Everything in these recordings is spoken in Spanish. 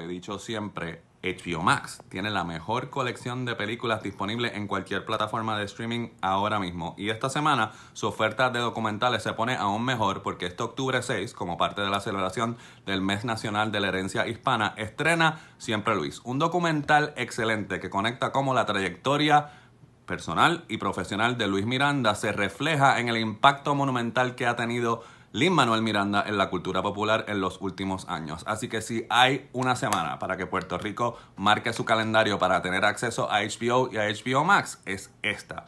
he dicho siempre, HBO Max tiene la mejor colección de películas disponible en cualquier plataforma de streaming ahora mismo. Y esta semana su oferta de documentales se pone aún mejor porque este octubre 6, como parte de la celebración del Mes Nacional de la Herencia Hispana, estrena Siempre Luis, un documental excelente que conecta cómo la trayectoria personal y profesional de Luis Miranda se refleja en el impacto monumental que ha tenido Lin Manuel Miranda en la cultura popular en los últimos años. Así que si hay una semana para que Puerto Rico marque su calendario para tener acceso a HBO y a HBO Max, es esta.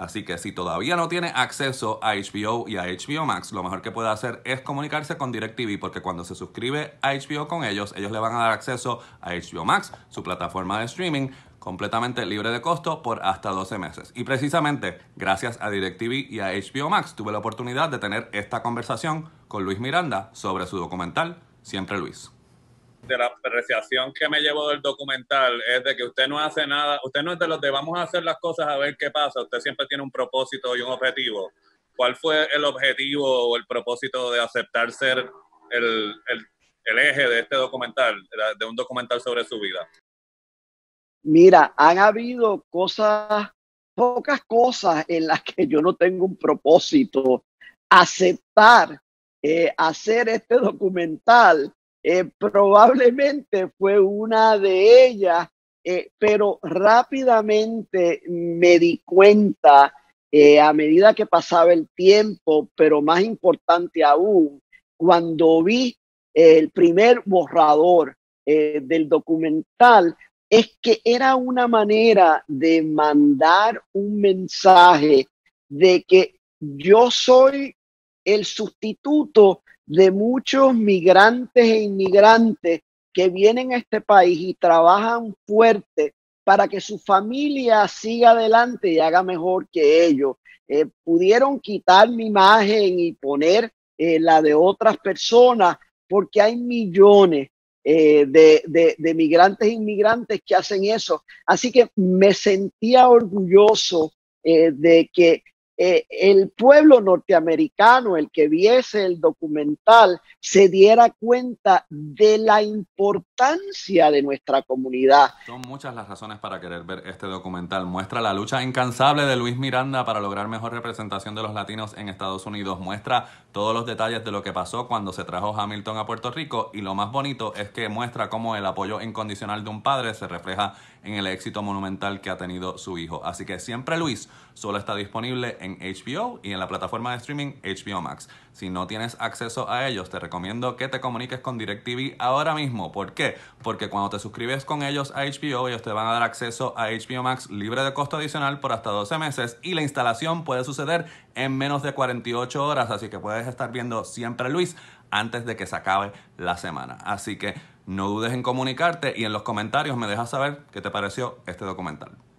Así que si todavía no tiene acceso a HBO y a HBO Max, lo mejor que puede hacer es comunicarse con DirecTV porque cuando se suscribe a HBO con ellos, ellos le van a dar acceso a HBO Max, su plataforma de streaming completamente libre de costo por hasta 12 meses. Y precisamente gracias a DirecTV y a HBO Max tuve la oportunidad de tener esta conversación con Luis Miranda sobre su documental Siempre Luis la apreciación que me llevo del documental es de que usted no hace nada, usted no es de los de vamos a hacer las cosas a ver qué pasa, usted siempre tiene un propósito y un objetivo. ¿Cuál fue el objetivo o el propósito de aceptar ser el, eje de este documental, de un documental sobre su vida? Mira, han habido cosas, pocas cosas en las que yo no tengo un propósito. Aceptar eh, hacer este documental eh, probablemente fue una de ellas, eh, pero rápidamente me di cuenta eh, a medida que pasaba el tiempo, pero más importante aún, cuando vi el primer borrador del documental, es que era una manera de mandar un mensaje de que yo soy el sustituto de muchos migrantes e inmigrantes que vienen a este país y trabajan fuerte para que su familia siga adelante y haga mejor que ellos. Eh, pudieron quitar mi imagen y poner eh, la de otras personas, porque hay millones eh, de, de, migrantes e inmigrantes que hacen eso. Así que me sentía orgulloso de que eh, el pueblo norteamericano, el que viese el documental, se diera cuenta de la importancia de nuestra comunidad. Son muchas las razones para querer ver este documental. Muestra la lucha incansable de Luis Miranda para lograr mejor representación de los latinos en Estados Unidos. Muestra todos los detalles de lo que pasó cuando se trajo Hamilton a Puerto Rico y lo más bonito es que muestra cómo el apoyo incondicional de un padre se refleja en el éxito monumental que ha tenido su hijo. Así que siempre Luis solo está disponible en HBO y en la plataforma de streaming HBO Max. Si no tienes acceso a ellos, te recomiendo que te comuniques con DirecTV ahora mismo. ¿Por qué? Porque cuando te suscribes con ellos a HBO, ellos te van a dar acceso a HBO Max libre de costo adicional por hasta 12 meses y la instalación puede suceder en menos de 48 horas, así que puedes estar viendo siempre Luis antes de que se acabe la semana. Así que no dudes en comunicarte y en los comentarios me dejas saber qué te pareció este documental.